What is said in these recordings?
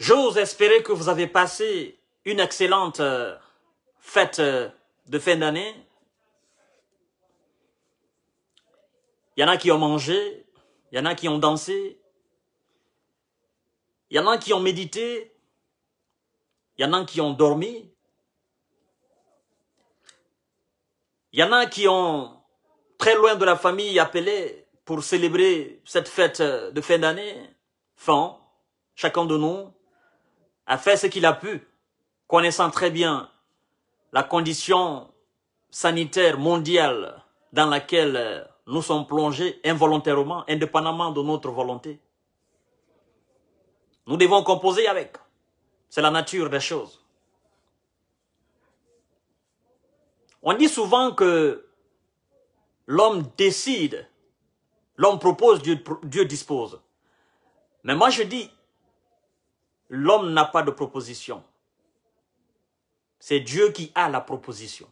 J'ose espérer que vous avez passé une excellente euh, fête euh, de fin d'année. Il y en a qui ont mangé, il y en a qui ont dansé, il y en a qui ont médité, il y en a qui ont dormi, il y en a qui ont très loin de la famille appelé pour célébrer cette fête euh, de fin d'année. Fin, chacun de nous a fait ce qu'il a pu, connaissant très bien la condition sanitaire mondiale dans laquelle nous sommes plongés involontairement, indépendamment de notre volonté. Nous devons composer avec. C'est la nature des choses. On dit souvent que l'homme décide, l'homme propose, Dieu, Dieu dispose. Mais moi je dis, l'homme n'a pas de proposition. C'est Dieu qui a la proposition.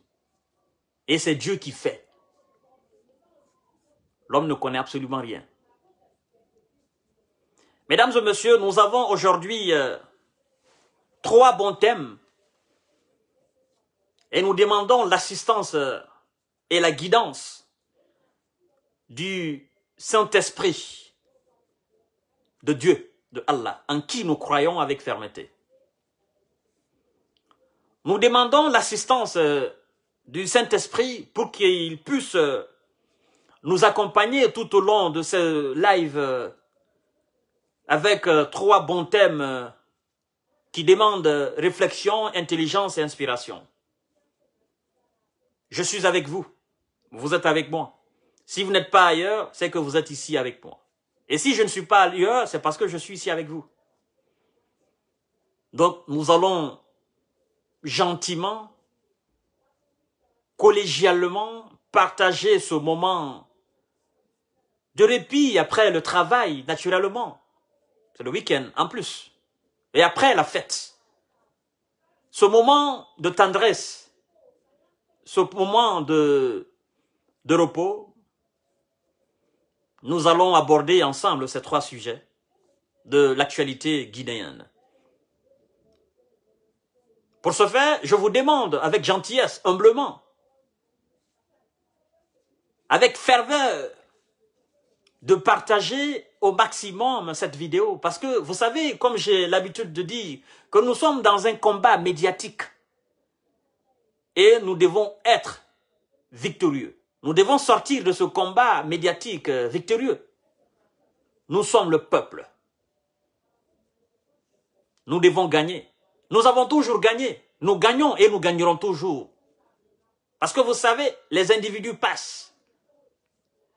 Et c'est Dieu qui fait. L'homme ne connaît absolument rien. Mesdames et messieurs, nous avons aujourd'hui euh, trois bons thèmes et nous demandons l'assistance euh, et la guidance du Saint-Esprit de Dieu de Allah, en qui nous croyons avec fermeté. Nous demandons l'assistance euh, du Saint-Esprit pour qu'il puisse euh, nous accompagner tout au long de ce live euh, avec trois bons thèmes qui demandent réflexion, intelligence et inspiration. Je suis avec vous. Vous êtes avec moi. Si vous n'êtes pas ailleurs, c'est que vous êtes ici avec moi. Et si je ne suis pas ailleurs, c'est parce que je suis ici avec vous. Donc nous allons gentiment, collégialement partager ce moment de répit après le travail, naturellement. C'est le week-end en plus. Et après la fête. Ce moment de tendresse, ce moment de, de repos, nous allons aborder ensemble ces trois sujets de l'actualité guinéenne. Pour ce faire, je vous demande avec gentillesse, humblement, avec ferveur, de partager au maximum cette vidéo. Parce que, vous savez, comme j'ai l'habitude de dire, que nous sommes dans un combat médiatique et nous devons être victorieux. Nous devons sortir de ce combat médiatique euh, victorieux. Nous sommes le peuple. Nous devons gagner. Nous avons toujours gagné. Nous gagnons et nous gagnerons toujours. Parce que vous savez, les individus passent.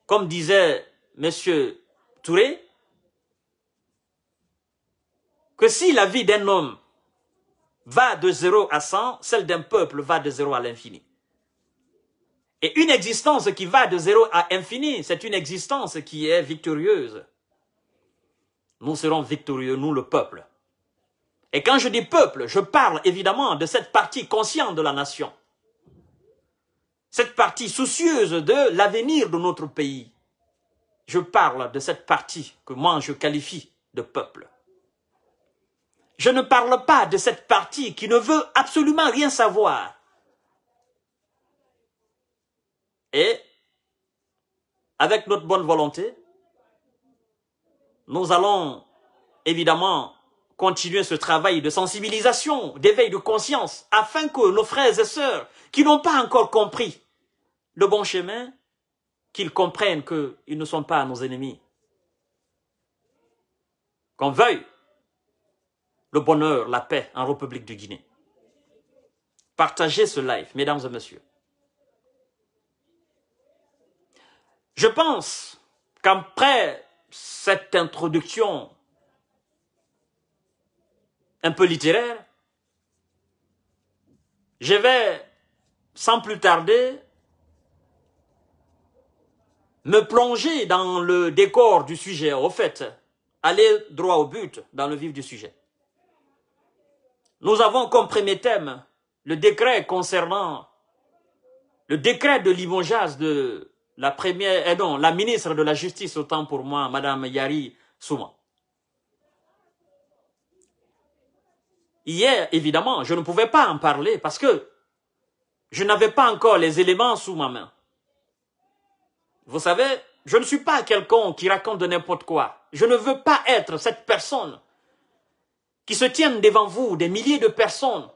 Comme disait M. Touré, que si la vie d'un homme va de 0 à 100, celle d'un peuple va de 0 à l'infini. Et une existence qui va de zéro à infini, c'est une existence qui est victorieuse. Nous serons victorieux, nous le peuple. Et quand je dis peuple, je parle évidemment de cette partie consciente de la nation. Cette partie soucieuse de l'avenir de notre pays. Je parle de cette partie que moi je qualifie de peuple. Je ne parle pas de cette partie qui ne veut absolument rien savoir Et avec notre bonne volonté, nous allons évidemment continuer ce travail de sensibilisation, d'éveil de conscience, afin que nos frères et sœurs qui n'ont pas encore compris le bon chemin, qu'ils comprennent qu'ils ne sont pas nos ennemis. Qu'on veuille le bonheur, la paix en République de Guinée. Partagez ce live, mesdames et messieurs. Je pense qu'après cette introduction un peu littéraire, je vais sans plus tarder me plonger dans le décor du sujet, au fait, aller droit au but dans le vif du sujet. Nous avons comme premier thème le décret concernant le décret de Limonjas de la première, eh non, la ministre de la Justice, autant pour moi, Madame Yari Souma. Hier, évidemment, je ne pouvais pas en parler parce que je n'avais pas encore les éléments sous ma main. Vous savez, je ne suis pas quelqu'un qui raconte de n'importe quoi. Je ne veux pas être cette personne qui se tienne devant vous, des milliers de personnes.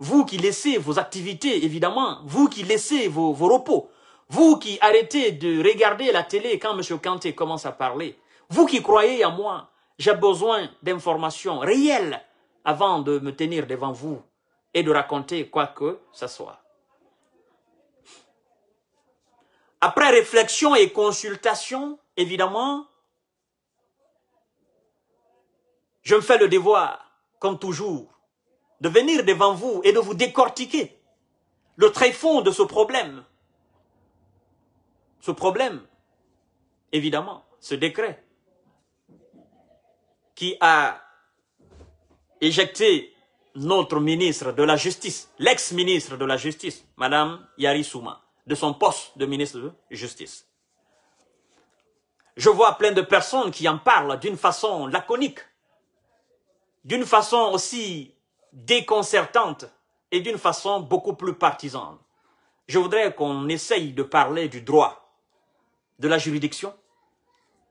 Vous qui laissez vos activités, évidemment. Vous qui laissez vos repos. Vous qui arrêtez de regarder la télé quand M. Kanté commence à parler, vous qui croyez en moi, j'ai besoin d'informations réelles avant de me tenir devant vous et de raconter quoi que ce soit. Après réflexion et consultation, évidemment, je me fais le devoir, comme toujours, de venir devant vous et de vous décortiquer le tréfonds de ce problème ce problème, évidemment, ce décret qui a éjecté notre ministre de la Justice, l'ex-ministre de la Justice, Madame Yari Souma, de son poste de ministre de Justice. Je vois plein de personnes qui en parlent d'une façon laconique, d'une façon aussi déconcertante et d'une façon beaucoup plus partisane. Je voudrais qu'on essaye de parler du droit de la juridiction,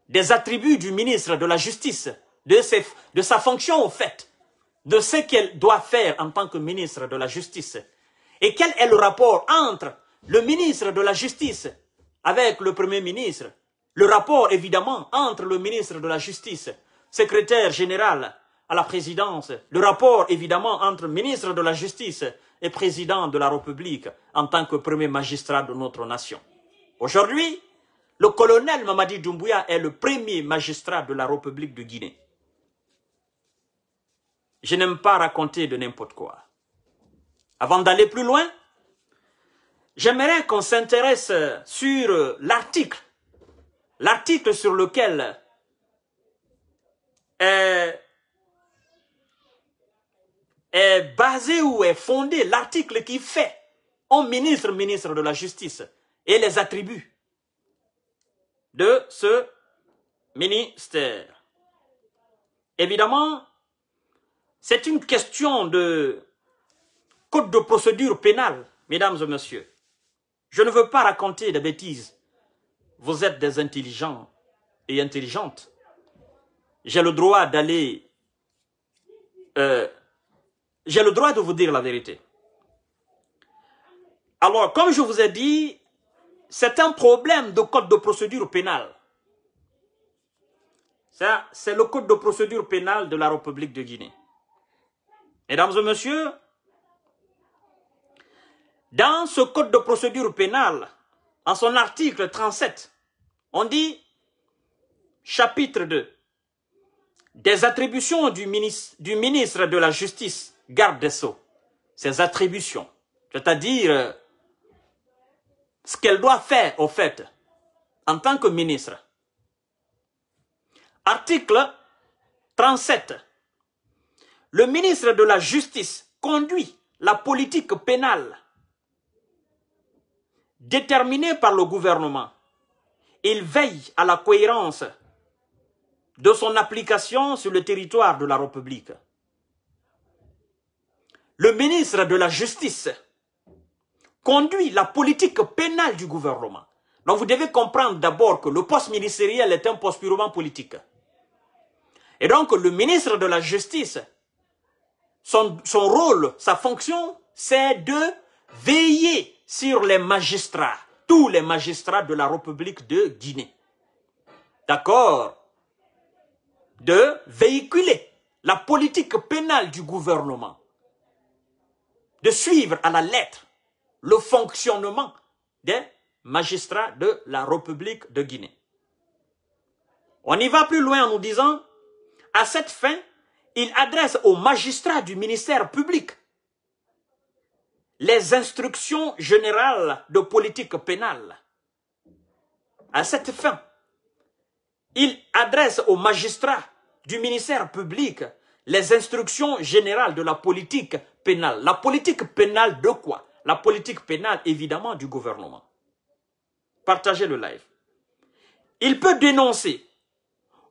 des attributs du ministre de la Justice, de, ses, de sa fonction au fait, de ce qu'elle doit faire en tant que ministre de la Justice. Et quel est le rapport entre le ministre de la Justice avec le Premier ministre Le rapport, évidemment, entre le ministre de la Justice, secrétaire général à la présidence, le rapport, évidemment, entre ministre de la Justice et président de la République en tant que premier magistrat de notre nation. Aujourd'hui, le colonel Mamadi Doumbouya est le premier magistrat de la République de Guinée. Je n'aime pas raconter de n'importe quoi. Avant d'aller plus loin, j'aimerais qu'on s'intéresse sur l'article, l'article sur lequel est, basé ou est fondé l'article qui fait en ministre, ministre de la Justice et les attributs de ce ministère. Évidemment, c'est une question de code de procédure pénale, mesdames et messieurs. Je ne veux pas raconter des bêtises. Vous êtes des intelligents et intelligentes. J'ai le droit d'aller... Euh, j'ai le droit de vous dire la vérité. Alors, comme je vous ai dit, c'est un problème de code de procédure pénale. Ça, c'est le code de procédure pénale de la République de Guinée. Mesdames et messieurs, dans ce code de procédure pénale, en son article 37, on dit, chapitre 2, des attributions du ministre, du ministre de la Justice, garde des Sceaux. Ses attributions, c'est-à-dire euh, ce qu'elle doit faire au fait en tant que ministre. Article 37. Le ministre de la Justice conduit la politique pénale déterminée par le gouvernement. Il veille à la cohérence de son application sur le territoire de la République. Le ministre de la Justice conduit la politique pénale du gouvernement. Donc vous devez comprendre d'abord que le poste ministériel est un poste purement politique. Et donc le ministre de la Justice, son, son rôle, sa fonction, c'est de veiller sur les magistrats, tous les magistrats de la République de Guinée. D'accord De véhiculer la politique pénale du gouvernement, de suivre à la lettre le fonctionnement des magistrats de la République de Guinée. On y va plus loin en nous disant, à cette fin, il adresse aux magistrats du ministère public les instructions générales de politique pénale. À cette fin, il adresse aux magistrats du ministère public les instructions générales de la politique pénale. La politique pénale de quoi la politique pénale, évidemment, du gouvernement. Partagez le live. Il peut dénoncer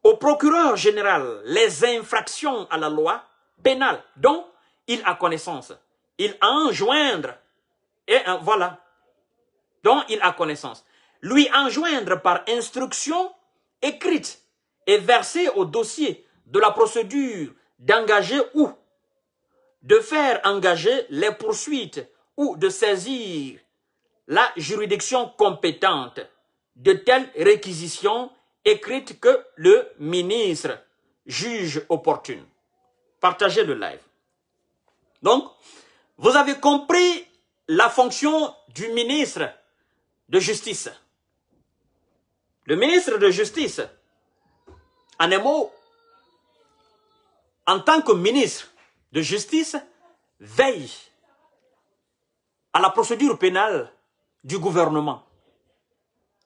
au procureur général les infractions à la loi pénale dont il a connaissance. Il a enjoindre, et hein, voilà, dont il a connaissance. Lui enjoindre par instruction écrite et versée au dossier de la procédure d'engager ou de faire engager les poursuites ou de saisir la juridiction compétente de telles réquisitions écrites que le ministre juge opportune. Partagez le live. Donc, vous avez compris la fonction du ministre de justice. Le ministre de justice, en un mot, en tant que ministre de justice, veille à la procédure pénale du gouvernement.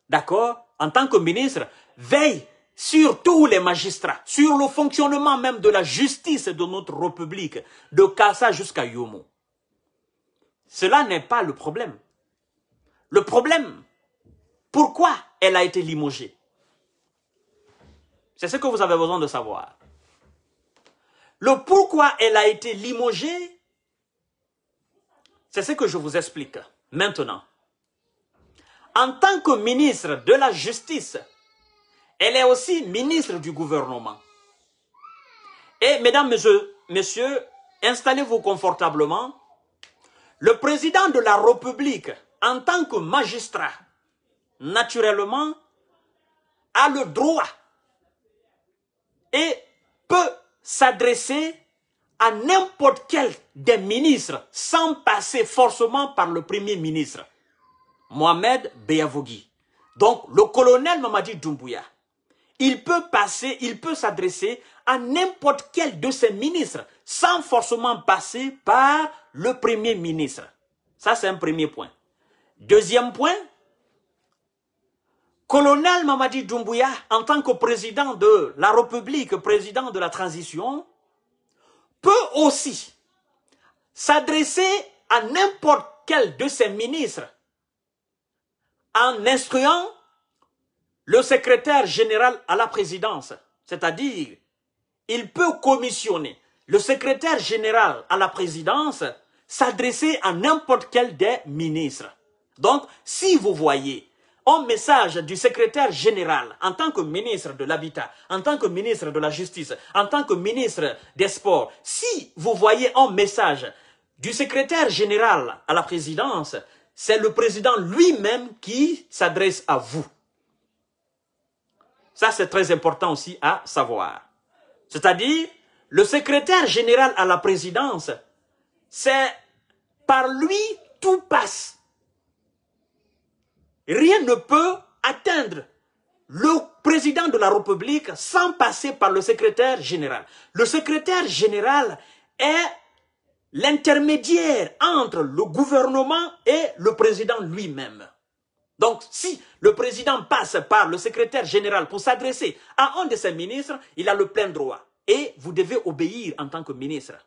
D'accord En tant que ministre, veille sur tous les magistrats, sur le fonctionnement même de la justice de notre République, de Kassa jusqu'à Yomo. Cela n'est pas le problème. Le problème, pourquoi elle a été limogée C'est ce que vous avez besoin de savoir. Le pourquoi elle a été limogée c'est ce que je vous explique maintenant. En tant que ministre de la Justice, elle est aussi ministre du gouvernement. Et mesdames, messieurs, messieurs installez-vous confortablement. Le président de la République, en tant que magistrat, naturellement, a le droit et peut s'adresser à n'importe quel des ministres sans passer forcément par le premier ministre, Mohamed Beyavogui. Donc, le colonel Mamadi Doumbouya, il peut passer, il peut s'adresser à n'importe quel de ses ministres sans forcément passer par le premier ministre. Ça, c'est un premier point. Deuxième point, colonel Mamadi Doumbouya, en tant que président de la République, président de la transition, peut aussi s'adresser à n'importe quel de ses ministres en instruant le secrétaire général à la présidence. C'est-à-dire, il peut commissionner le secrétaire général à la présidence s'adresser à n'importe quel des ministres. Donc, si vous voyez un message du secrétaire général en tant que ministre de l'Habitat, en tant que ministre de la Justice, en tant que ministre des Sports, si vous voyez un message du secrétaire général à la présidence, c'est le président lui-même qui s'adresse à vous. Ça, c'est très important aussi à savoir. C'est-à-dire, le secrétaire général à la présidence, c'est par lui tout passe. Rien ne peut atteindre le président de la République sans passer par le secrétaire général. Le secrétaire général est l'intermédiaire entre le gouvernement et le président lui-même. Donc, si le président passe par le secrétaire général pour s'adresser à un de ses ministres, il a le plein droit. Et vous devez obéir en tant que ministre.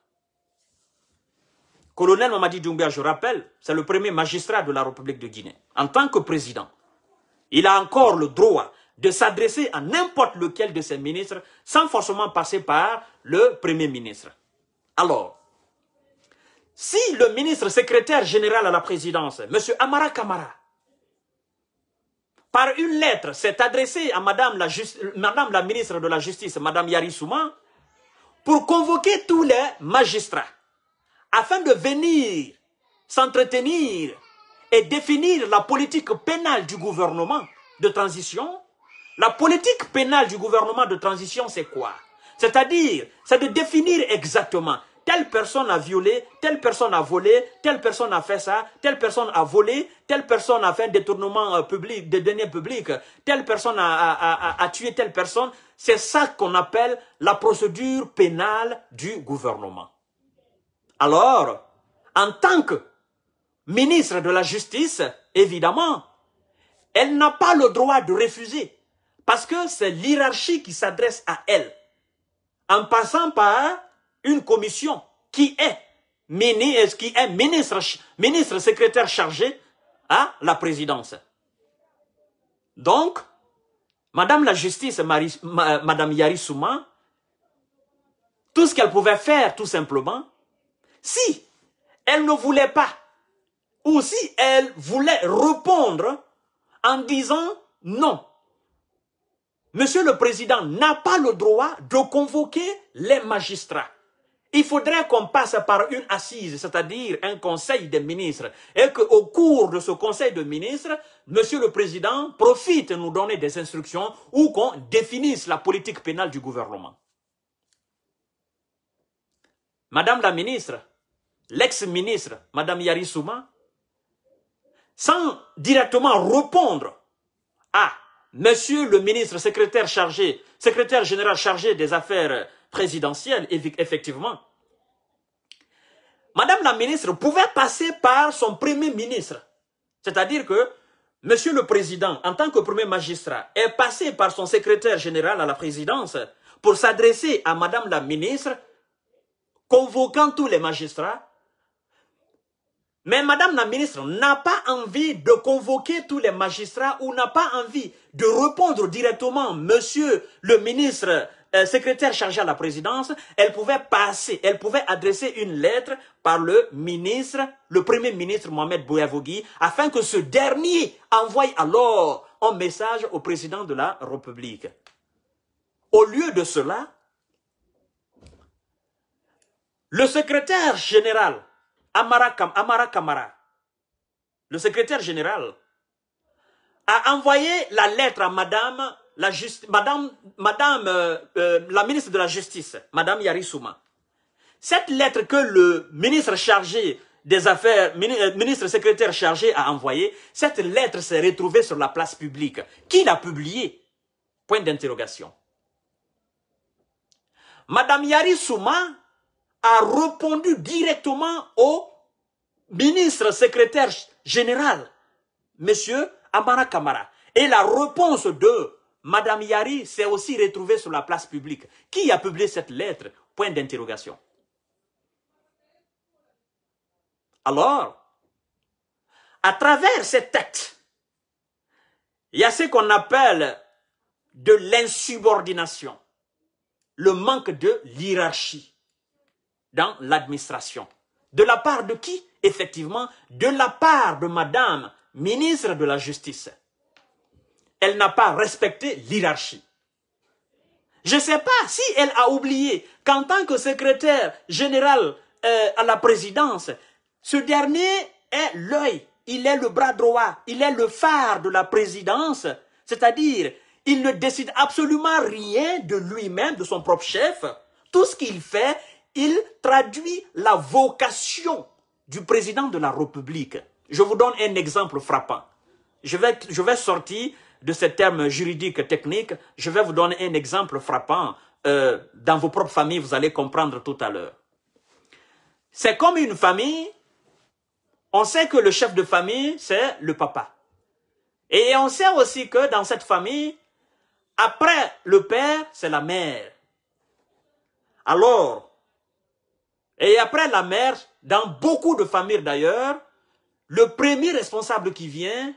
Colonel Mamadi Doumbia, je rappelle, c'est le premier magistrat de la République de Guinée. En tant que président, il a encore le droit de s'adresser à n'importe lequel de ses ministres sans forcément passer par le premier ministre. Alors, si le ministre secrétaire général à la présidence, M. Amara Kamara, par une lettre s'est adressé à Madame la, ministre de la Justice, Madame Yari Souma, pour convoquer tous les magistrats afin de venir s'entretenir et définir la politique pénale du gouvernement de transition. La politique pénale du gouvernement de transition, c'est quoi C'est-à-dire, c'est de définir exactement telle personne a violé, telle personne a volé, telle personne a fait ça, telle personne a volé, telle personne a fait un détournement euh, public, des deniers publics, telle personne a, a tué telle personne. C'est ça qu'on appelle la procédure pénale du gouvernement. Alors, en tant que ministre de la Justice, évidemment, elle n'a pas le droit de refuser parce que c'est l'hierarchie qui s'adresse à elle en passant par une commission qui est ministre, euh, qui est ministre, ministre secrétaire chargé à la présidence. Donc, Madame la Justice, Marie, Madame Yari Souma, tout ce qu'elle pouvait faire, tout simplement, si elle ne voulait pas, ou si elle voulait répondre en disant non, Monsieur le Président n'a pas le droit de convoquer les magistrats. Il faudrait qu'on passe par une assise, c'est-à-dire un conseil des ministres, et qu'au cours de ce conseil des ministres, Monsieur le Président profite de nous donner des instructions ou qu'on définisse la politique pénale du gouvernement. Madame la ministre, l'ex-ministre, Mme Souma, sans directement répondre à Monsieur le ministre secrétaire chargé, secrétaire général chargé des affaires présidentielles, effectivement, Madame la ministre pouvait passer par son premier ministre. C'est-à-dire que Monsieur le Président, en tant que premier magistrat, est passé par son secrétaire général à la présidence pour s'adresser à Madame la ministre, convoquant tous les magistrats mais Madame la ministre n'a pas envie de convoquer tous les magistrats ou n'a pas envie de répondre directement, Monsieur le ministre euh, secrétaire chargé à la présidence, elle pouvait passer, elle pouvait adresser une lettre par le ministre, le premier ministre Mohamed Bouyavogui, afin que ce dernier envoie alors un message au président de la République. Au lieu de cela, le secrétaire général Amara, Kamara, le secrétaire général, a envoyé la lettre à Madame la, Madame, Madame euh, euh, la ministre de la Justice, Madame Souma. Cette lettre que le ministre chargé des affaires, euh, ministre secrétaire chargé a envoyé, cette lettre s'est retrouvée sur la place publique. Qui l'a publiée Point d'interrogation. Madame Yari Souma a répondu directement au ministre secrétaire général, Monsieur Amara Kamara. Et la réponse de Mme Yari s'est aussi retrouvée sur la place publique. Qui a publié cette lettre Point d'interrogation. Alors, à travers cette tête, il y a ce qu'on appelle de l'insubordination, le manque de l'hierarchie dans l'administration. De la part de qui Effectivement, de la part de Madame, ministre de la Justice. Elle n'a pas respecté l'hierarchie. Je ne sais pas si elle a oublié qu'en tant que secrétaire général euh, à la présidence, ce dernier est l'œil, il est le bras droit, il est le phare de la présidence, c'est-à-dire il ne décide absolument rien de lui-même, de son propre chef. Tout ce qu'il fait, il traduit la vocation du président de la République. Je vous donne un exemple frappant. Je vais, sortir de ces termes juridiques techniques, je vais vous donner un exemple frappant. Euh, dans vos propres familles, vous allez comprendre tout à l'heure. C'est comme une famille, on sait que le chef de famille, c'est le papa. Et on sait aussi que dans cette famille, après le père, c'est la mère. Alors, et après la mère, dans beaucoup de familles d'ailleurs, le premier responsable qui vient,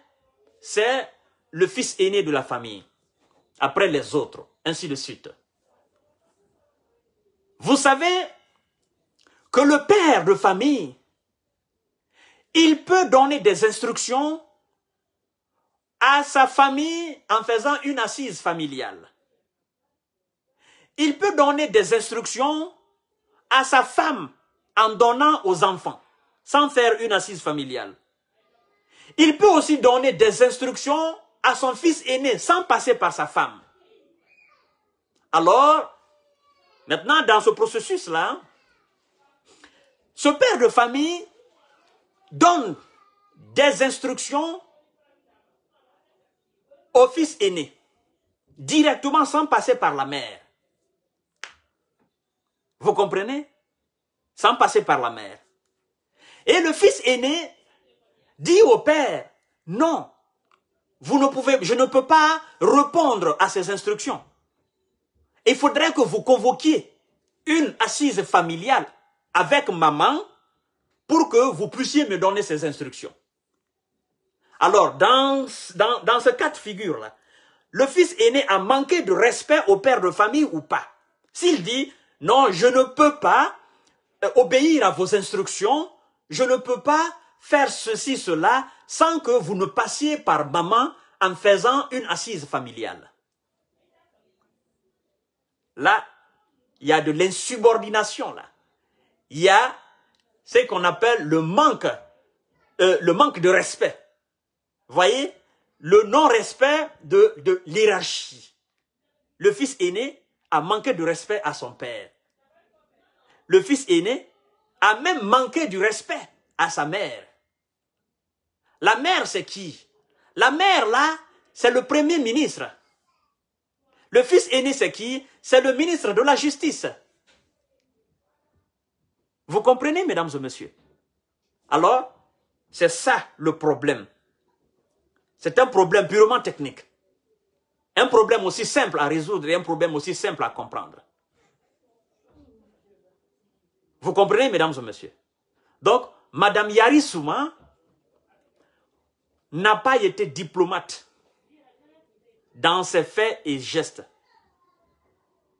c'est le fils aîné de la famille. Après les autres, ainsi de suite. Vous savez que le père de famille, il peut donner des instructions à sa famille en faisant une assise familiale. Il peut donner des instructions à sa femme en donnant aux enfants, sans faire une assise familiale. Il peut aussi donner des instructions à son fils aîné sans passer par sa femme. Alors, maintenant, dans ce processus-là, ce père de famille donne des instructions au fils aîné, directement sans passer par la mère. Vous comprenez Sans passer par la mère. Et le fils aîné dit au père, non, vous ne pouvez, je ne peux pas répondre à ces instructions. Il faudrait que vous convoquiez une assise familiale avec maman pour que vous puissiez me donner ces instructions. Alors, dans, dans, dans ce cas de figure-là, le fils aîné a manqué de respect au père de famille ou pas S'il dit, non, je ne peux pas euh, obéir à vos instructions. Je ne peux pas faire ceci, cela, sans que vous ne passiez par maman en faisant une assise familiale. Là, il y a de l'insubordination, là. Il y a ce qu'on appelle le manque, euh, le manque de respect. Voyez, le non-respect de, de l'hierarchie. Le fils aîné a manqué de respect à son père. Le fils aîné a même manqué du respect à sa mère. La mère, c'est qui La mère, là, c'est le premier ministre. Le fils aîné, c'est qui C'est le ministre de la Justice. Vous comprenez, mesdames et messieurs Alors, c'est ça le problème. C'est un problème purement technique. Un problème aussi simple à résoudre et un problème aussi simple à comprendre. Vous comprenez, mesdames et messieurs Donc, Madame Yari n'a pas été diplomate dans ses faits et gestes.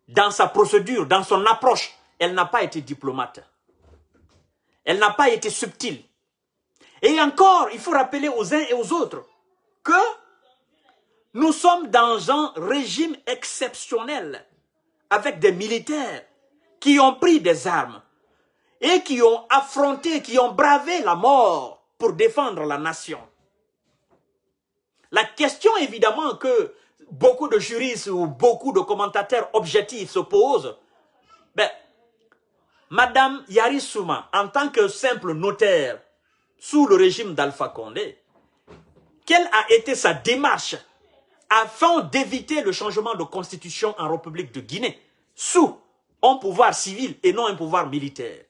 Dans sa procédure, dans son approche, elle n'a pas été diplomate. Elle n'a pas été subtile. Et encore, il faut rappeler aux uns et aux autres que nous sommes dans un régime exceptionnel avec des militaires qui ont pris des armes et qui ont affronté, qui ont bravé la mort pour défendre la nation. La question évidemment que beaucoup de juristes ou beaucoup de commentateurs objectifs se posent, ben, Madame Souma, en tant que simple notaire sous le régime d'Alpha Condé, quelle a été sa démarche afin d'éviter le changement de constitution en République de Guinée, sous un pouvoir civil et non un pouvoir militaire.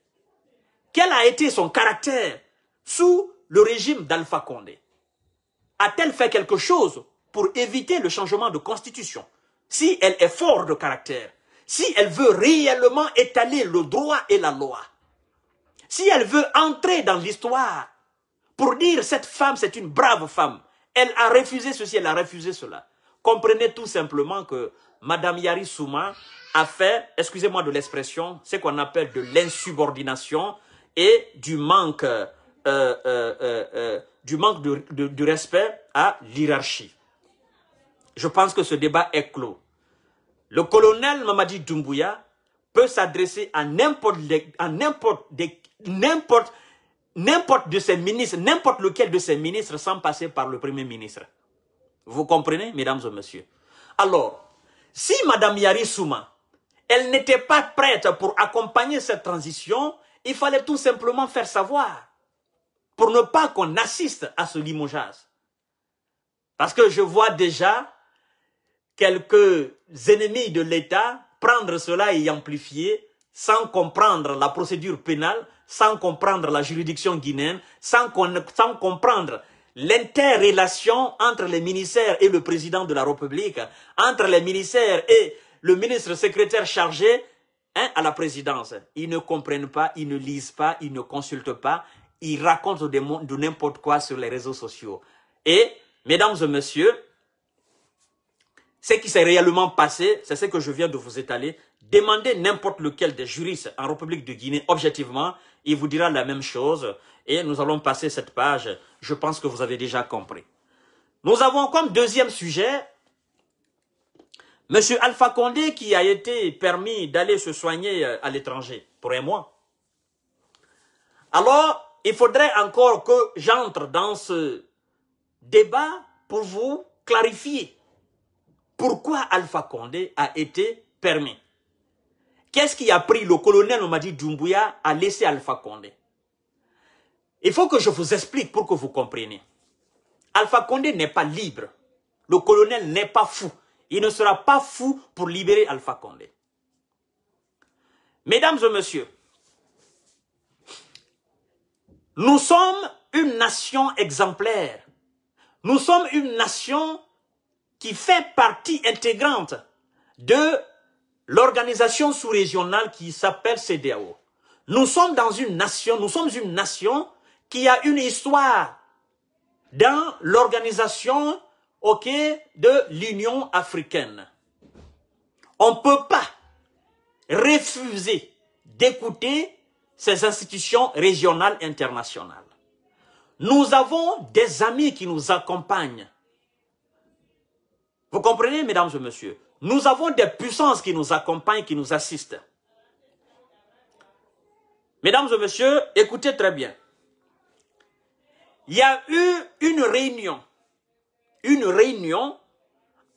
Quel a été son caractère sous le régime d'Alpha Condé A-t-elle fait quelque chose pour éviter le changement de constitution Si elle est forte de caractère, si elle veut réellement étaler le droit et la loi, si elle veut entrer dans l'histoire pour dire cette femme c'est une brave femme, elle a refusé ceci, elle a refusé cela. Comprenez tout simplement que Madame Yari Souma a fait, excusez-moi de l'expression, ce qu'on appelle de l'insubordination et du manque, euh, euh, euh, du manque de, respect à l'hierarchie. Je pense que ce débat est clos. Le colonel Mamadi Doumbouya peut s'adresser à n'importe n'importe n'importe de ses ministres, n'importe lequel de ses ministres sans passer par le premier ministre. Vous comprenez, mesdames et messieurs Alors, si Madame Yari Souma, elle n'était pas prête pour accompagner cette transition, il fallait tout simplement faire savoir pour ne pas qu'on assiste à ce limogeage. Parce que je vois déjà quelques ennemis de l'État prendre cela et amplifier sans comprendre la procédure pénale, sans comprendre la juridiction guinéenne, sans comprendre l'interrelation entre les ministères et le président de la République, entre les ministères et le ministre secrétaire chargé hein, à la présidence. Ils ne comprennent pas, ils ne lisent pas, ils ne consultent pas, ils racontent de, de n'importe quoi sur les réseaux sociaux. Et, mesdames et messieurs, ce qui s'est réellement passé, c'est ce que je viens de vous étaler. Demandez n'importe lequel des juristes en République de Guinée, objectivement, il vous dira la même chose et nous allons passer cette page. Je pense que vous avez déjà compris. Nous avons comme deuxième sujet Monsieur Alpha Condé qui a été permis d'aller se soigner euh, à l'étranger pour un mois. Alors, il faudrait encore que j'entre dans ce débat pour vous clarifier pourquoi Alpha Condé a été permis. Qu'est-ce qui a pris le colonel Omadi Doumbouya à laisser Alpha Condé il faut que je vous explique pour que vous compreniez. Alpha Condé n'est pas libre. Le colonel n'est pas fou. Il ne sera pas fou pour libérer Alpha Condé. Mesdames et messieurs, nous sommes une nation exemplaire. Nous sommes une nation qui fait partie intégrante de l'organisation sous-régionale qui s'appelle CDAO. Nous sommes dans une nation, nous sommes une nation qui a une histoire dans l'organisation de l'Union africaine. On ne peut pas refuser d'écouter ces institutions régionales internationales. Nous avons des amis qui nous accompagnent. Vous comprenez, mesdames et messieurs Nous avons des puissances qui nous accompagnent, qui nous assistent. Mesdames et messieurs, écoutez très bien il y a eu une réunion, une réunion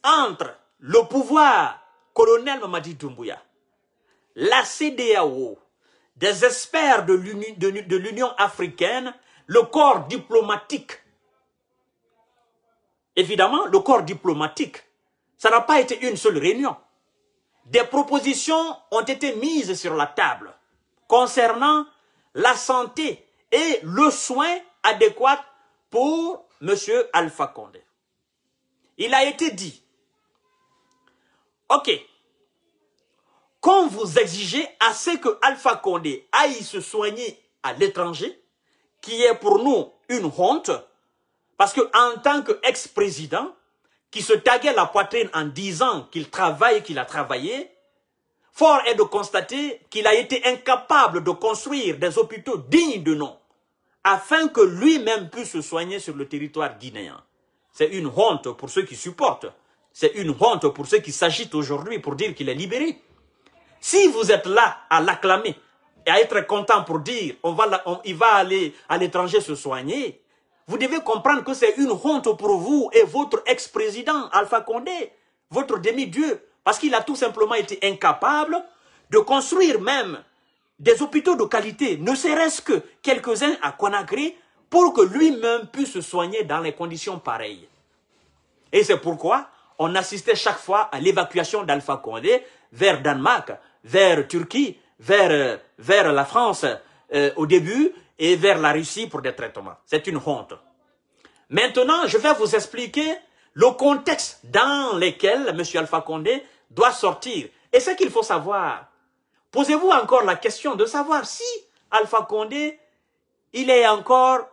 entre le pouvoir colonel Mamadi Doumbouya, la CDAO, des experts de l'Union africaine, le corps diplomatique. Évidemment, le corps diplomatique, ça n'a pas été une seule réunion. Des propositions ont été mises sur la table concernant la santé et le soin adéquate pour M. Alpha Condé. Il a été dit, OK, quand vous exigez à ce que Alpha Condé aille se soigner à l'étranger, qui est pour nous une honte, parce qu'en tant qu'ex-président, qui se taguait la poitrine en disant qu'il travaille, qu'il a travaillé, fort est de constater qu'il a été incapable de construire des hôpitaux dignes de nom afin que lui-même puisse se soigner sur le territoire guinéen. C'est une honte pour ceux qui supportent. C'est une honte pour ceux qui s'agitent aujourd'hui pour dire qu'il est libéré. Si vous êtes là à l'acclamer et à être content pour dire on va, il va aller à l'étranger se soigner, vous devez comprendre que c'est une honte pour vous et votre ex-président Alpha Condé, votre demi-dieu, parce qu'il a tout simplement été incapable de construire même des hôpitaux de qualité, ne serait-ce que quelques-uns à Conakry, pour que lui-même puisse se soigner dans les conditions pareilles. Et c'est pourquoi on assistait chaque fois à l'évacuation d'Alpha Condé vers Danemark, vers Turquie, vers, euh, vers la France euh, au début et vers la Russie pour des traitements. C'est une honte. Maintenant, je vais vous expliquer le contexte dans lequel M. Alpha Condé doit sortir. Et ce qu'il faut savoir, Posez-vous encore la question de savoir si Alpha Condé, il est encore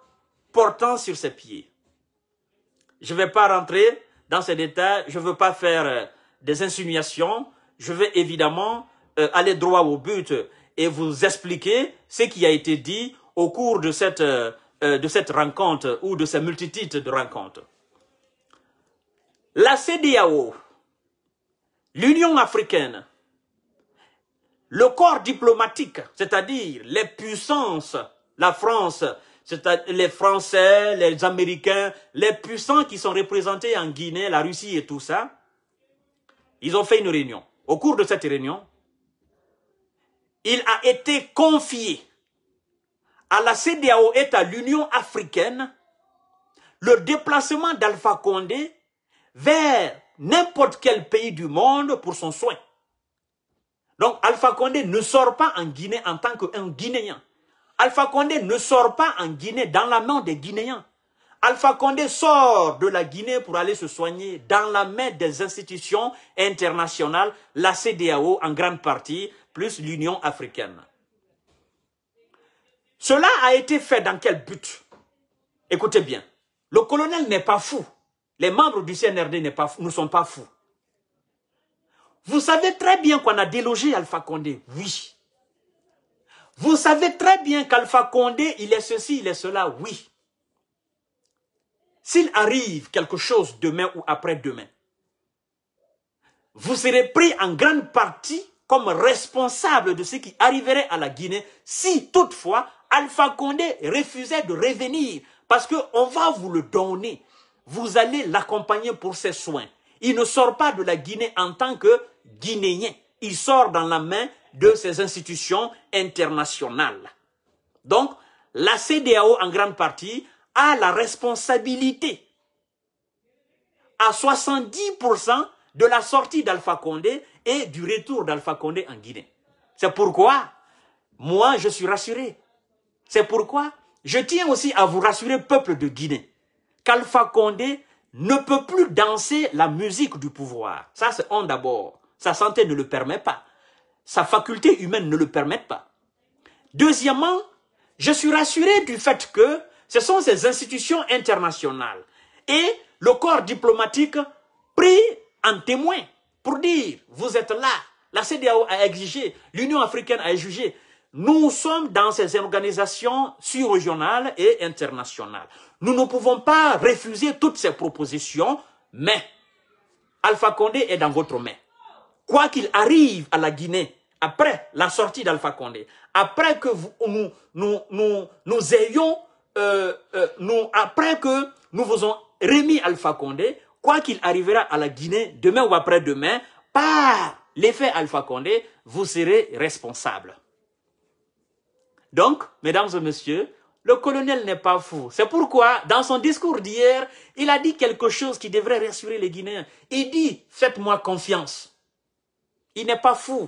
portant sur ses pieds. Je ne vais pas rentrer dans ces détails, je ne veux pas faire euh, des insinuations, je vais évidemment euh, aller droit au but et vous expliquer ce qui a été dit au cours de cette, euh, de cette rencontre ou de ces multitudes de rencontres. La CDAO, l'Union africaine, le corps diplomatique, c'est-à-dire les puissances, la France, les Français, les Américains, les puissants qui sont représentés en Guinée, la Russie et tout ça, ils ont fait une réunion. Au cours de cette réunion, il a été confié à la CDAO et à l'Union africaine le déplacement d'Alpha Condé vers n'importe quel pays du monde pour son soin. Donc Alpha Condé ne sort pas en Guinée en tant qu'un Guinéen. Alpha Condé ne sort pas en Guinée dans la main des Guinéens. Alpha Condé sort de la Guinée pour aller se soigner dans la main des institutions internationales, la CDAO en grande partie, plus l'Union africaine. Cela a été fait dans quel but Écoutez bien, le colonel n'est pas fou. Les membres du CNRD ne sont pas fous. Vous savez très bien qu'on a délogé Alpha Condé, oui. Vous savez très bien qu'Alpha Condé, il est ceci, il est cela, oui. S'il arrive quelque chose demain ou après-demain, vous serez pris en grande partie comme responsable de ce qui arriverait à la Guinée si toutefois Alpha Condé refusait de revenir parce qu'on va vous le donner. Vous allez l'accompagner pour ses soins. Il ne sort pas de la Guinée en tant que Guinéen. Il sort dans la main de ces institutions internationales. Donc, la CDAO, en grande partie, a la responsabilité à 70% de la sortie d'Alpha Condé et du retour d'Alpha Condé en Guinée. C'est pourquoi, moi, je suis rassuré. C'est pourquoi, je tiens aussi à vous rassurer, peuple de Guinée, qu'Alpha Condé ne peut plus danser la musique du pouvoir. Ça, c'est on d'abord. Sa santé ne le permet pas. Sa faculté humaine ne le permet pas. Deuxièmement, je suis rassuré du fait que ce sont ces institutions internationales et le corps diplomatique pris en témoin pour dire, vous êtes là, la CDAO a exigé, l'Union africaine a jugé. Nous sommes dans ces organisations sur-régionales et internationales. Nous ne pouvons pas refuser toutes ces propositions, mais Alpha Condé est dans votre main. Quoi qu'il arrive à la Guinée, après la sortie d'Alpha Condé, après que nous, nous, ayons, euh, euh, nous, après que nous vous ont remis Alpha Condé, quoi qu'il arrivera à la Guinée, demain ou après-demain, par l'effet Alpha Condé, vous serez responsable. Donc, mesdames et messieurs, le colonel n'est pas fou. C'est pourquoi, dans son discours d'hier, il a dit quelque chose qui devrait rassurer les Guinéens. Il dit, faites-moi confiance. Il n'est pas fou.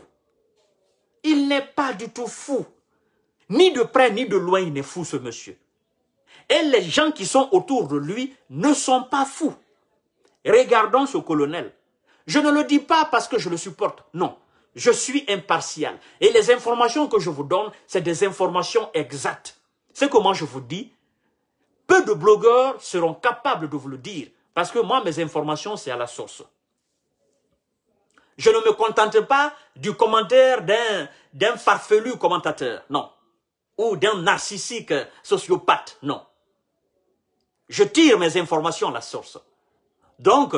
Il n'est pas du tout fou. Ni de près, ni de loin, il n'est fou, ce monsieur. Et les gens qui sont autour de lui ne sont pas fous. Regardons ce colonel. Je ne le dis pas parce que je le supporte. Non, je suis impartial. Et les informations que je vous donne, c'est des informations exactes. C'est que moi je vous dis, peu de blogueurs seront capables de vous le dire. Parce que moi, mes informations, c'est à la source. Je ne me contente pas du commentaire d'un farfelu commentateur, non. Ou d'un narcissique sociopathe, non. Je tire mes informations à la source. Donc,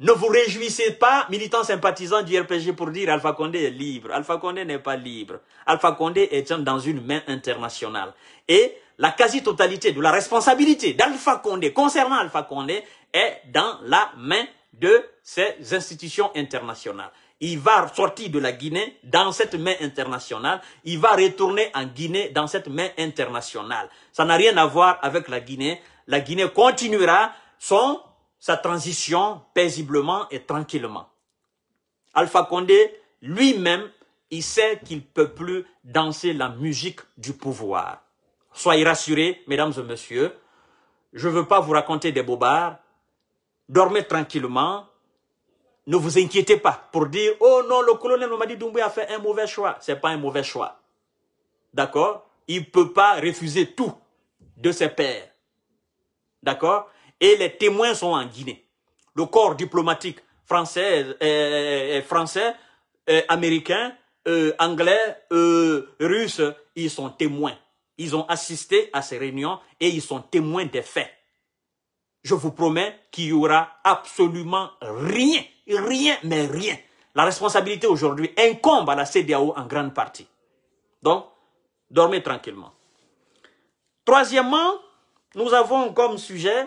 ne vous réjouissez pas, militants sympathisants du RPG, pour dire Alpha Condé est libre. Alpha Condé n'est pas libre. Alpha Condé est dans une main internationale. Et la quasi-totalité de la responsabilité d'Alpha Condé concernant Alpha Condé est dans la main de ces institutions internationales. Il va sortir de la Guinée dans cette main internationale. Il va retourner en Guinée dans cette main internationale. Ça n'a rien à voir avec la Guinée. La Guinée continuera son sa transition paisiblement et tranquillement. Alpha Condé, lui-même, il sait qu'il ne peut plus danser la musique du pouvoir. Soyez rassurés, mesdames et messieurs, je ne veux pas vous raconter des bobards. Dormez tranquillement. Ne vous inquiétez pas pour dire « Oh non, le colonel Mamadi Doumbé a fait un mauvais choix. » Ce n'est pas un mauvais choix. D'accord Il ne peut pas refuser tout de ses pères. D'accord et les témoins sont en Guinée. Le corps diplomatique français, euh, euh, euh, américain, anglais, russe, ils sont témoins. Ils ont assisté à ces réunions et ils sont témoins des faits. Je vous promets qu'il y aura absolument rien, rien, mais rien. La responsabilité aujourd'hui incombe à la CDAO en grande partie. Donc, dormez tranquillement. Troisièmement, nous avons comme sujet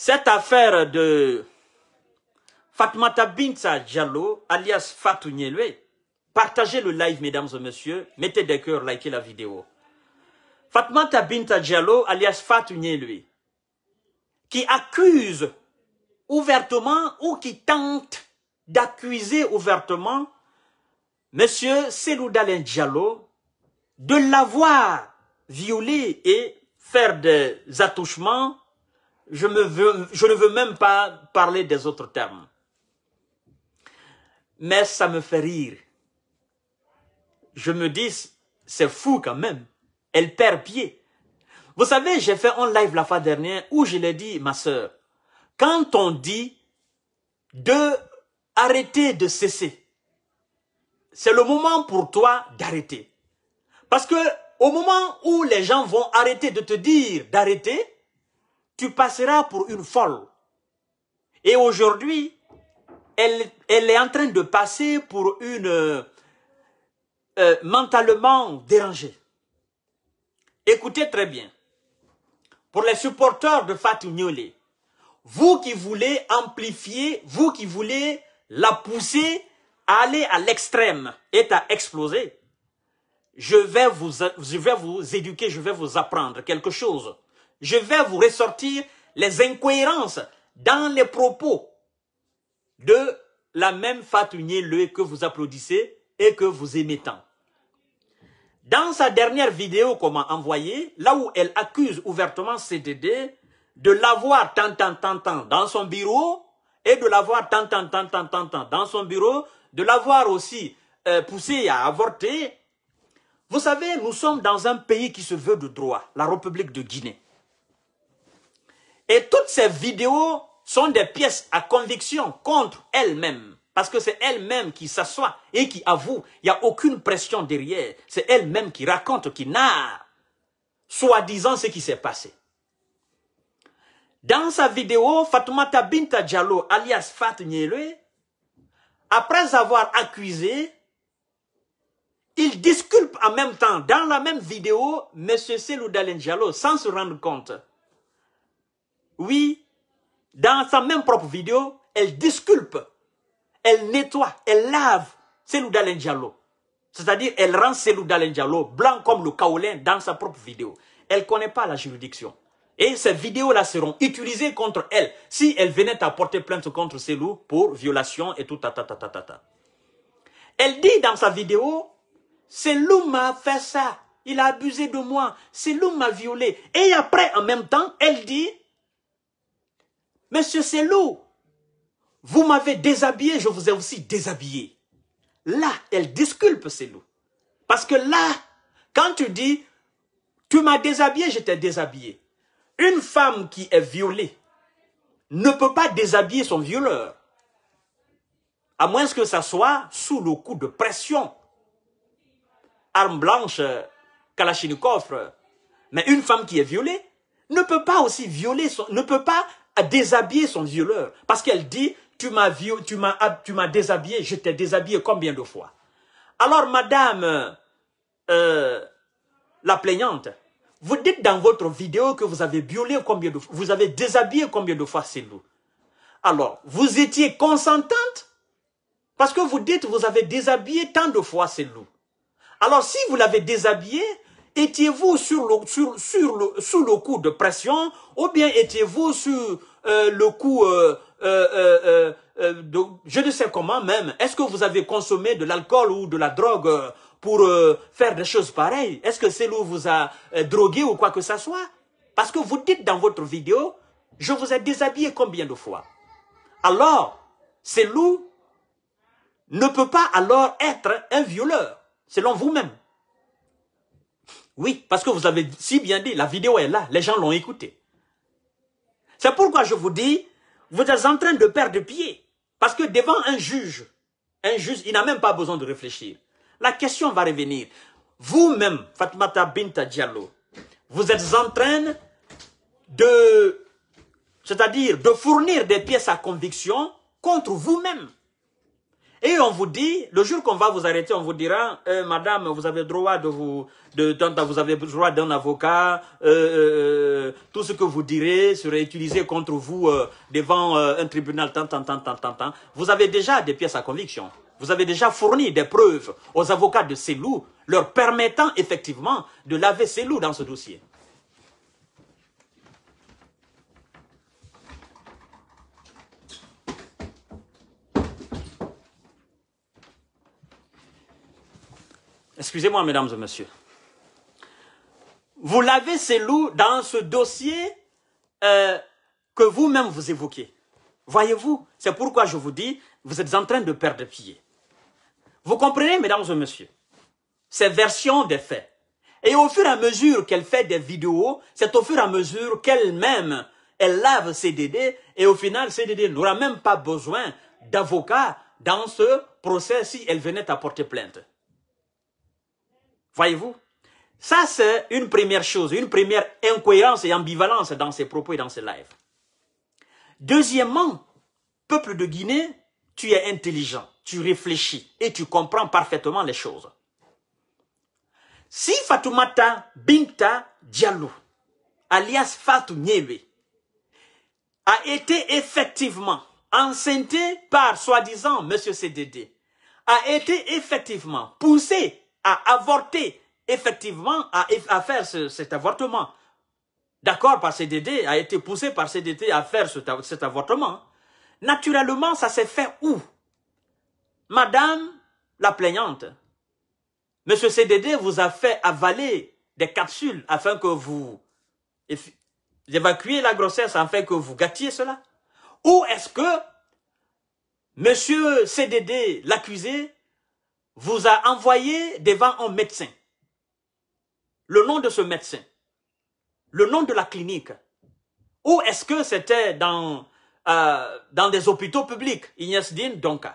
cette affaire de Fatmata Binta Diallo, alias Fatou partagez le live, mesdames et messieurs, mettez des cœurs, likez la vidéo. Fatmata Binta Diallo, alias Fatou qui accuse ouvertement ou qui tente d'accuser ouvertement Monsieur Alain Diallo de l'avoir violé et faire des attouchements je, veux, je ne veux même pas parler des autres termes. Mais ça me fait rire. Je me dis, c'est fou quand même. Elle perd pied. Vous savez, j'ai fait un live la fois dernière où je l'ai dit, ma soeur, quand on dit de arrêter de cesser, c'est le moment pour toi d'arrêter. Parce que au moment où les gens vont arrêter de te dire d'arrêter, tu passeras pour une folle. Et aujourd'hui, elle, est en train de passer pour une euh, euh, mentalement dérangée. Écoutez très bien. Pour les supporters de Fatou Niolé, vous qui voulez amplifier, vous qui voulez la pousser à aller à l'extrême et à exploser, je vais, vous, je vais vous éduquer, je vais vous apprendre quelque chose je vais vous ressortir les incohérences dans les propos de la même fatuille Le que vous applaudissez et que vous aimez tant. Dans sa dernière vidéo qu'on m'a envoyée, là où elle accuse ouvertement CDD de l'avoir tant, tant, tant, tant dans son bureau et de l'avoir tant, tant, tant, tant, tant, dans son bureau, de l'avoir aussi euh, poussé à avorter. Vous savez, nous sommes dans un pays qui se veut de droit, la République de Guinée. Et toutes ces vidéos sont des pièces à conviction contre elle-même. Parce que c'est elle-même qui s'assoit et qui avoue. Il n'y a aucune pression derrière. C'est elle-même qui raconte, qui narre, soi-disant ce qui s'est passé. Dans sa vidéo, Fatoumata Binta Diallo, alias Fat après avoir accusé, il disculpe en même temps, dans la même vidéo, M. Selou Diallo, sans se rendre compte. Oui, dans sa même propre vidéo, elle disculpe, elle nettoie, elle lave Selou Dalen C'est-à-dire, elle rend Selou Dalen blanc comme le kaolin dans sa propre vidéo. Elle ne connaît pas la juridiction. Et ces vidéos-là seront utilisées contre elle si elle venait à porter plainte contre Selou pour violation et tout, ta, ta, Elle dit dans sa vidéo, Selou m'a fait ça, il a abusé de moi, Selou m'a violé. Et après, en même temps, elle dit, Monsieur Selou, vous m'avez déshabillé, je vous ai aussi déshabillé. Là, elle disculpe Selou. Parce que là, quand tu dis, tu m'as déshabillé, je t'ai déshabillé. Une femme qui est violée ne peut pas déshabiller son violeur. À moins que ça soit sous le coup de pression. Arme blanche, coffre. Mais une femme qui est violée ne peut pas aussi violer, son, ne peut pas a déshabillé son violeur. Parce qu'elle dit, tu m'as tu m'as tu m'as déshabillé, je t'ai déshabillé combien de fois Alors, madame euh, la plaignante, vous dites dans votre vidéo que vous avez violé combien de vous avez déshabillé combien de fois c'est loups. Alors, vous étiez consentante parce que vous dites vous avez déshabillé tant de fois ces loups. Alors, si vous l'avez déshabillé, étiez-vous sur le, sur, sur le, sous le coup de pression ou bien étiez-vous sur, euh, le coup, euh, euh, je ne sais comment même, est-ce que vous avez consommé de l'alcool ou de la drogue pour faire des choses pareilles Est-ce que c'est loup vous a drogué ou quoi que ce soit Parce que vous dites dans votre vidéo, je vous ai déshabillé combien de fois Alors, c'est loup ne peut pas alors être un violeur, selon vous-même. Oui, parce que vous avez si bien dit, la vidéo est là, les gens l'ont écouté c'est pourquoi je vous dis, vous êtes en train de perdre pied. Parce que devant un juge, un juge, il n'a même pas besoin de réfléchir. La question va revenir. Vous-même, Fatmata Binta Diallo, vous êtes en train de, c'est-à-dire de fournir des pièces à conviction contre vous-même. Et on vous dit, le jour qu'on va vous arrêter, on vous dira, euh, madame, vous avez droit de vous, de, de vous avez droit d'un avocat, euh, euh, euh tout ce que vous direz sera utilisé contre vous euh, devant euh, un tribunal, tant, tant, tant, tant, tant, tant. Vous avez déjà des pièces à conviction. Vous avez déjà fourni des preuves aux avocats de ces loups, leur permettant effectivement de laver ces loups dans ce dossier. Excusez-moi, mesdames et messieurs. Vous lavez ces loups dans ce dossier euh, que vous-même vous évoquez. Voyez-vous, c'est pourquoi je vous dis, vous êtes en train de perdre pied. Vous comprenez, mesdames et messieurs, ces versions des faits. Et au fur et à mesure qu'elle fait des vidéos, c'est au fur et à mesure qu'elle-même, elle lave CDD, et au final, CDD n'aura même pas besoin d'avocat dans ce procès si elle venait à porter plainte. Voyez-vous Ça, c'est une première chose, une première incohérence et ambivalence dans ses propos et dans ses lives. Deuxièmement, peuple de Guinée, tu es intelligent, tu réfléchis et tu comprends parfaitement les choses. Si Fatoumata Binta Diallo, alias Fatou Nyebe, a été effectivement enceinté par soi-disant M. CDD, a été effectivement poussé à avorter, effectivement, à, faire cet avortement. D'accord par CDD, a été poussé par CDD à faire cet, avortement. Naturellement, ça s'est fait où Madame la plaignante, Monsieur CDD vous a fait avaler des capsules afin que vous évacuiez la grossesse, afin que vous gâtiez cela Ou est-ce que Monsieur CDD, l'accusé, vous a envoyé devant un médecin. Le nom de ce médecin, le nom de la clinique, ou est-ce que c'était dans, euh, dans des hôpitaux publics, Ignace Dine donc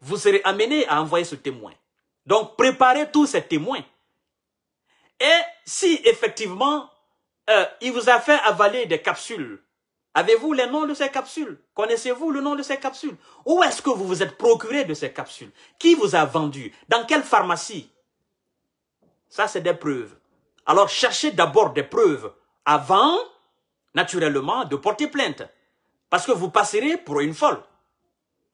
Vous serez amené à envoyer ce témoin. Donc, préparez tous ces témoins. Et si effectivement, euh, il vous a fait avaler des capsules Avez-vous les noms de ces capsules Connaissez-vous le nom de ces capsules Où est-ce que vous vous êtes procuré de ces capsules Qui vous a vendu Dans quelle pharmacie Ça, c'est des preuves. Alors, cherchez d'abord des preuves avant, naturellement, de porter plainte. Parce que vous passerez pour une folle.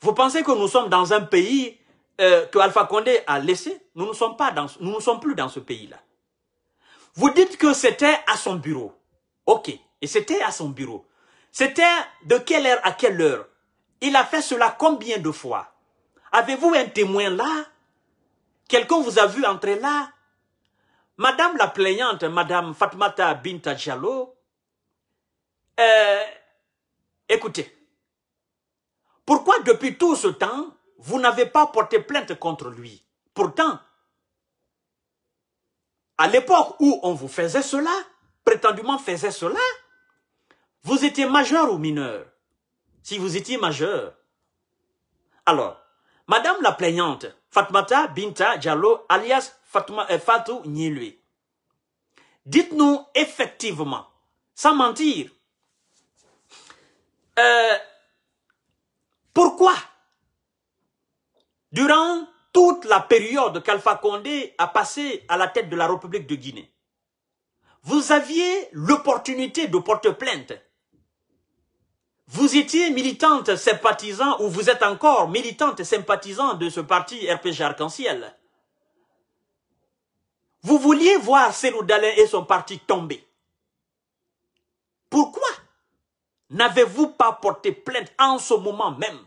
Vous pensez que nous sommes dans un pays euh, que Alpha Condé a laissé Nous ne sommes, pas dans, nous ne sommes plus dans ce pays-là. Vous dites que c'était à son bureau. OK, et c'était à son bureau. C'était de quelle heure à quelle heure Il a fait cela combien de fois Avez-vous un témoin là Quelqu'un vous a vu entrer là Madame la plaignante, Madame Fatmata Binta euh, écoutez, pourquoi depuis tout ce temps, vous n'avez pas porté plainte contre lui Pourtant, à l'époque où on vous faisait cela, prétendument faisait cela, vous étiez majeur ou mineur Si vous étiez majeur. Alors, Madame la plaignante, Fatmata Binta Diallo, alias euh, Fatou Nilui. dites-nous effectivement, sans mentir, euh, pourquoi, durant toute la période qu'Alpha Condé a passé à la tête de la République de Guinée, vous aviez l'opportunité de porter plainte vous étiez militante sympathisant ou vous êtes encore militante sympathisant de ce parti RPG Arc-en-Ciel. Vous vouliez voir Célou et son parti tomber. Pourquoi n'avez-vous pas porté plainte en ce moment même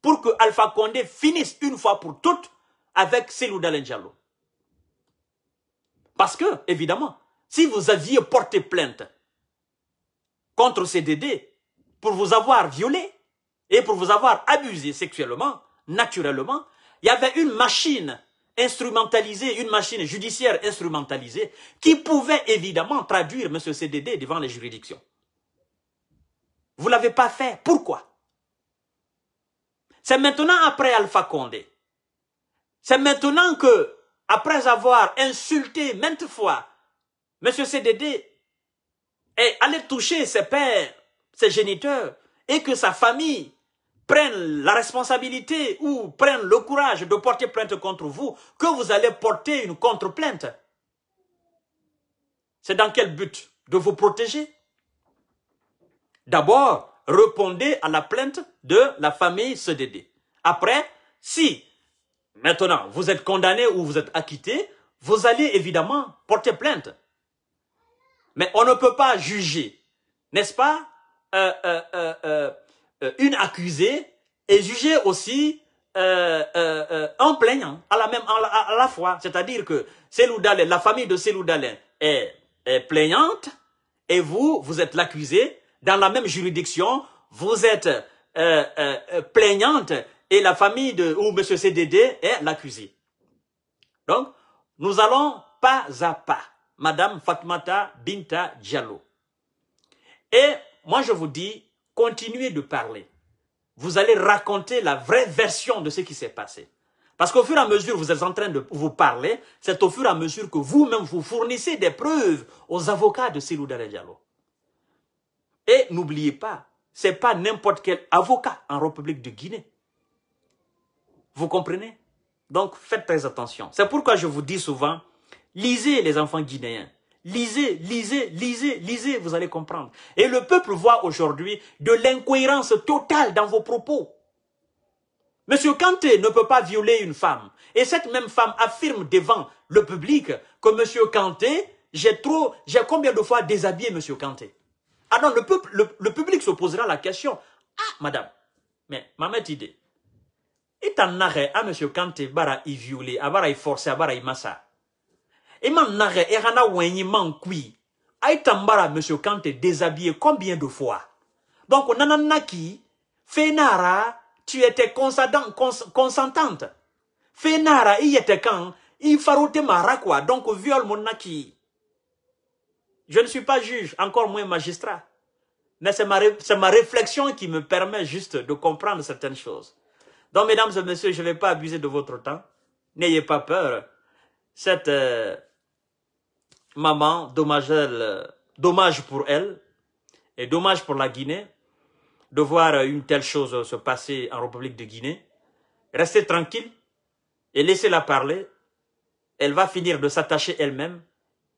pour que Alpha Condé finisse une fois pour toutes avec Selou Dalin Diallo Parce que, évidemment, si vous aviez porté plainte contre CDD, pour vous avoir violé et pour vous avoir abusé sexuellement, naturellement, il y avait une machine instrumentalisée, une machine judiciaire instrumentalisée, qui pouvait évidemment traduire M. CDD devant les juridictions. Vous ne l'avez pas fait. Pourquoi C'est maintenant après Alpha Condé. C'est maintenant que, après avoir insulté maintes fois, M. CDD et allé toucher ses pères ses géniteurs, et que sa famille prenne la responsabilité ou prenne le courage de porter plainte contre vous, que vous allez porter une contre-plainte. C'est dans quel but De vous protéger D'abord, répondez à la plainte de la famille CDD. Après, si maintenant vous êtes condamné ou vous êtes acquitté, vous allez évidemment porter plainte. Mais on ne peut pas juger, n'est-ce pas, euh, euh, euh, une accusée est jugée aussi en plaignant hein, à la même à la, fois. C'est-à-dire que la famille de Selou est, est plaignante et vous, vous êtes l'accusé dans la même juridiction, vous êtes plaignante et la famille de ou M. CDD est l'accusé. Donc, nous allons pas à pas, Madame Fatmata Binta Diallo. Et moi je vous dis, continuez de parler. Vous allez raconter la vraie version de ce qui s'est passé. Parce qu'au fur et à mesure que vous êtes en train de vous parler, c'est au fur et à mesure que vous-même vous fournissez des preuves aux avocats de Silou Diallo. Et n'oubliez pas, ce n'est pas n'importe quel avocat en République de Guinée. Vous comprenez Donc faites très attention. C'est pourquoi je vous dis souvent, lisez les enfants guinéens. Lisez, lisez, lisez, lisez, vous allez comprendre. Et le peuple voit aujourd'hui de l'incohérence totale dans vos propos. Monsieur Kanté ne peut pas violer une femme. Et cette même femme affirme devant le public que Monsieur Kanté, j'ai trop, j'ai combien de fois déshabillé Monsieur Kanté Alors ah le, le, public se posera la question. Ah, madame, mais ma mère idée. Et t'en arrêt à ah, Monsieur Kanté, bara y violer, ah, bara y forcer, bara y il maintenant, qui wenyi mankui. Aitambara, monsieur Kante, déshabillé combien de fois Donc, nananaki, fenara, tu étais consentante. Fenara, il était quand Il farote marakwa, donc viol mon naki. Je ne suis pas juge, encore moins magistrat. Mais c'est ma, ma, réflexion qui me permet juste de comprendre certaines choses. Donc, mesdames et messieurs, je ne vais pas abuser de votre temps. N'ayez pas peur. Cette... Euh, maman, dommage, dommage pour elle et dommage pour la Guinée de voir une telle chose se passer en République de Guinée. Restez tranquille et laissez-la parler. Elle va finir de s'attacher elle-même.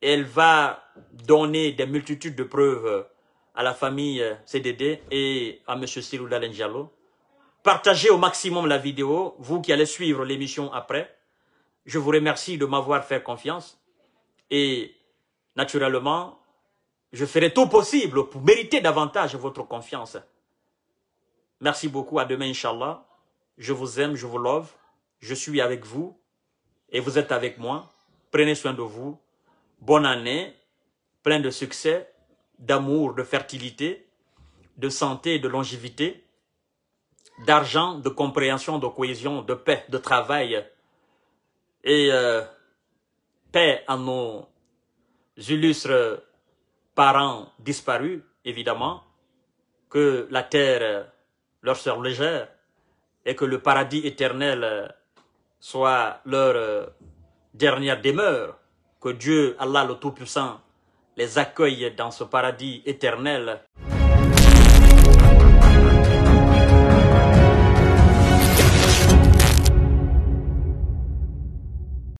Elle va donner des multitudes de preuves à la famille CDD et à M. Cyril Dalen Partagez au maximum la vidéo, vous qui allez suivre l'émission après. Je vous remercie de m'avoir fait confiance et Naturellement, je ferai tout possible pour mériter davantage votre confiance. Merci beaucoup. À demain, Inch'Allah. Je vous aime, je vous love. Je suis avec vous et vous êtes avec moi. Prenez soin de vous. Bonne année, plein de succès, d'amour, de fertilité, de santé, de longévité, d'argent, de compréhension, de cohésion, de paix, de travail et euh, paix à nos illustres parents disparus, évidemment, que la terre leur soit légère et que le paradis éternel soit leur dernière demeure, que Dieu, Allah le Tout-Puissant, les accueille dans ce paradis éternel.